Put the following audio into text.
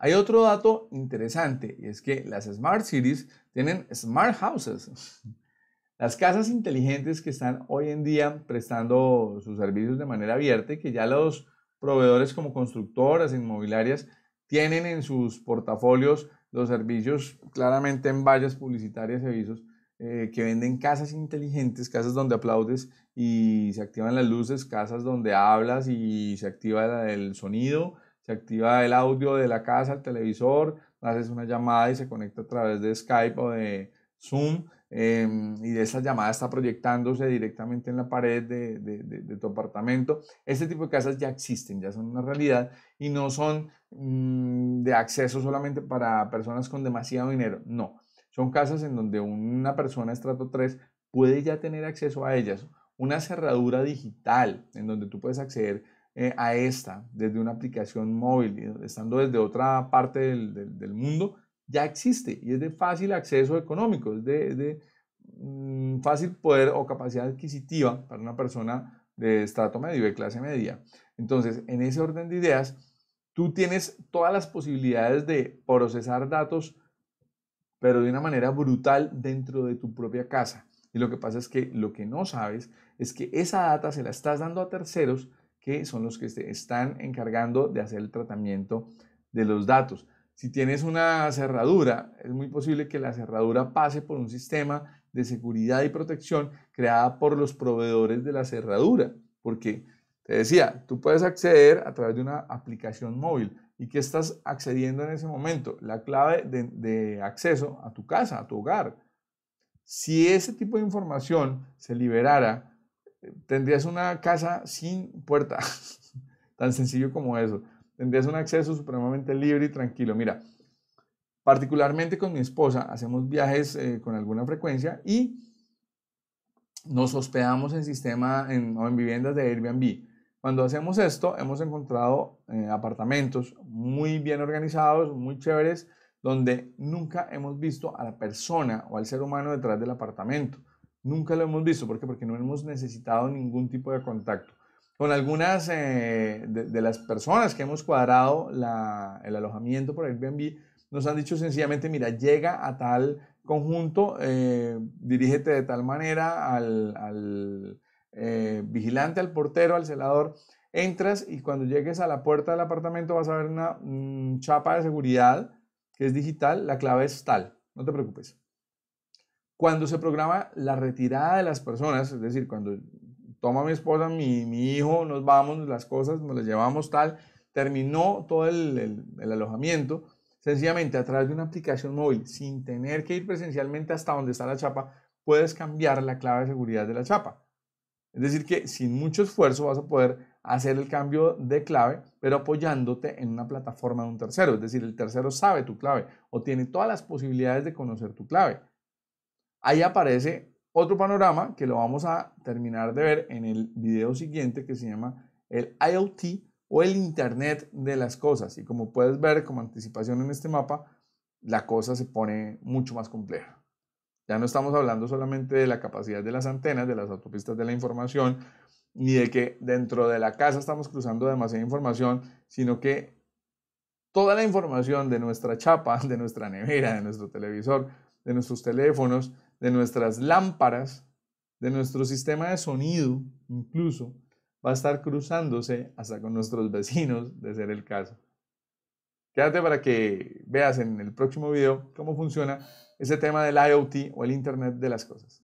Hay otro dato interesante y es que las Smart Cities tienen Smart Houses. Las casas inteligentes que están hoy en día prestando sus servicios de manera abierta y que ya los proveedores como constructoras, inmobiliarias, tienen en sus portafolios los servicios claramente en vallas publicitarias y avisos eh, que venden casas inteligentes, casas donde aplaudes y se activan las luces, casas donde hablas y se activa el sonido, se activa el audio de la casa, el televisor, haces una llamada y se conecta a través de Skype o de Zoom. Em, y de esa llamada está proyectándose directamente en la pared de, tu apartamento. Este tipo de casas ya existen, ya son una realidad y no son mm, de acceso solamente para personas con demasiado dinero, no. Son casas en donde una persona estrato 3 puede ya tener acceso a ellas. Una cerradura digital en donde tú puedes acceder eh, a esta desde una aplicación móvil, eh, estando desde otra parte del, mundo, ya existe y es de fácil acceso económico, es de, mm, fácil poder o capacidad adquisitiva para una persona de estrato medio, de clase media. Entonces, en ese orden de ideas, tú tienes todas las posibilidades de procesar datos, pero de una manera brutal dentro de tu propia casa. Y lo que pasa es que lo que no sabes es que esa data se la estás dando a terceros que son los que se están encargando de hacer el tratamiento de los datos. Si tienes una cerradura, es muy posible que la cerradura pase por un sistema de seguridad y protección creada por los proveedores de la cerradura, porque te decía, tú puedes acceder a través de una aplicación móvil. ¿Y que estás accediendo en ese momento? La clave de acceso a tu casa, a tu hogar. Si ese tipo de información se liberara tendrías una casa sin puerta, tan sencillo como eso. Tendrías un acceso supremamente libre y tranquilo. Mira, particularmente con mi esposa hacemos viajes eh, con alguna frecuencia y nos hospedamos en sistema en, o viviendas de Airbnb. Cuando hacemos esto, hemos encontrado eh, apartamentos muy bien organizados, muy chéveres, donde nunca hemos visto a la persona o al ser humano detrás del apartamento. Nunca lo hemos visto. ¿Por qué? Porque no hemos necesitado ningún tipo de contacto. Con algunas eh, de, las personas que hemos cuadrado el alojamiento por Airbnb, nos han dicho sencillamente, mira, llega a tal conjunto, eh, dirígete de tal manera al, eh, vigilante, al portero, al celador, entras y cuando llegues a la puerta del apartamento vas a ver una chapa de seguridad que es digital, la clave es tal, no te preocupes. Cuando se programa la retirada de las personas, es decir, cuando toma mi esposa, mi, hijo, nos vamos, las cosas, nos las llevamos tal, terminó todo el alojamiento, sencillamente a través de una aplicación móvil, sin tener que ir presencialmente hasta donde está la chapa, puedes cambiar la clave de seguridad de la chapa. Es decir, que sin mucho esfuerzo vas a poder hacer el cambio de clave, pero apoyándote en una plataforma de un tercero. Es decir, el tercero sabe tu clave o tiene todas las posibilidades de conocer tu clave. Ahí aparece otro panorama que lo vamos a terminar de ver en el video siguiente que se llama el IoT o el Internet de las Cosas. Y como puedes ver como anticipación en este mapa, la cosa se pone mucho más compleja. Ya no estamos hablando solamente de la capacidad de las antenas, de las autopistas de la información ni de que dentro de la casa estamos cruzando demasiada información, sino que toda la información de nuestra chapa, de nuestra nevera, de nuestro televisor, de nuestros teléfonos, de nuestras lámparas, de nuestro sistema de sonido, incluso, va a estar cruzándose hasta con nuestros vecinos, de ser el caso. Quédate para que veas en el próximo video cómo funciona ese tema del IoT o el Internet de las Cosas.